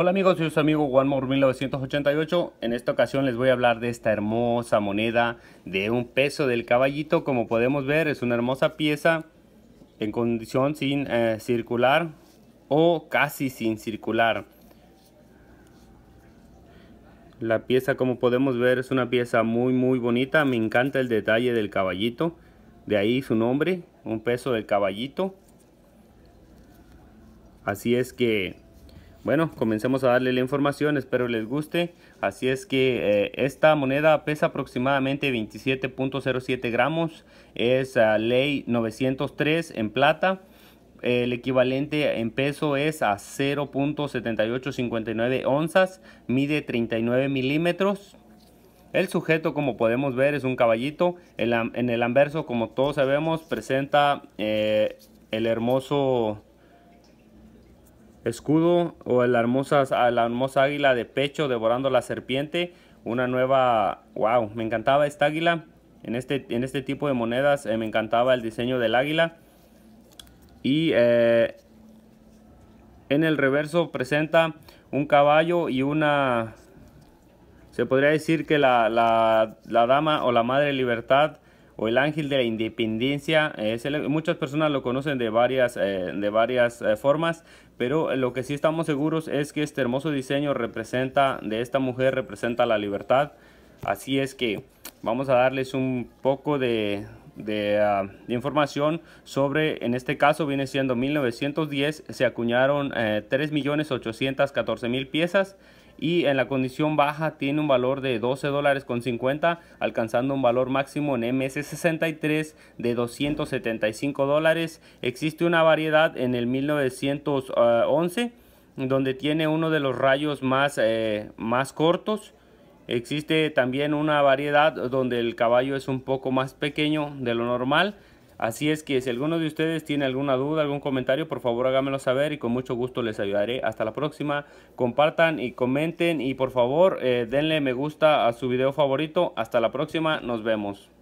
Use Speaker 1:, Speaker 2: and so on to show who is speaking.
Speaker 1: Hola amigos, soy su amigo onemore 1988. En esta ocasión les voy a hablar de esta hermosa moneda de un peso del caballito. Como podemos ver, es una hermosa pieza en condición sin eh, circular o casi sin circular. La pieza, como podemos ver, es una pieza muy muy bonita. Me encanta el detalle del caballito. De ahí su nombre, un peso del caballito. Así es que bueno, comencemos a darle la información, espero les guste. Así es que eh, esta moneda pesa aproximadamente 27.07 gramos, es ah, ley 903 en plata. El equivalente en peso es a 0.7859 onzas, mide 39 milímetros. El sujeto, como podemos ver, es un caballito. en, el anverso, como todos sabemos, presenta eh, el hermoso escudo o la hermosa, la hermosa águila de pecho devorando la serpiente. Una nueva, wow, me encantaba esta águila. En este, en este tipo de monedas eh, me encantaba el diseño del águila. Y eh, en el reverso presenta un caballo y una... Se podría decir que la, la, la dama o la madre libertad o el ángel de la independencia. Eh, muchas personas lo conocen de varias, eh, de varias eh, formas, pero lo que sí estamos seguros es que este hermoso diseño representa, de esta mujer representa la libertad. Así es que vamos a darles un poco de, Ah, de, información sobre, en este caso viene siendo 1910, se acuñaron 814 eh, 3.814.000 piezas y en la condición baja tiene un valor de 12 dólares con 50, alcanzando un valor máximo en MS63 de 275 dólares. Existe una variedad en el 1911 ah, donde tiene uno de los rayos más, eh, más cortos Existe también una variedad donde el caballo es un poco más pequeño de lo normal. Así es que si alguno de ustedes tiene alguna duda, algún comentario, por favor háganmelo saber y con mucho gusto les ayudaré. Hasta la próxima. Compartan y comenten y por favor eh, denle me gusta a su video favorito. Hasta la próxima. Nos vemos.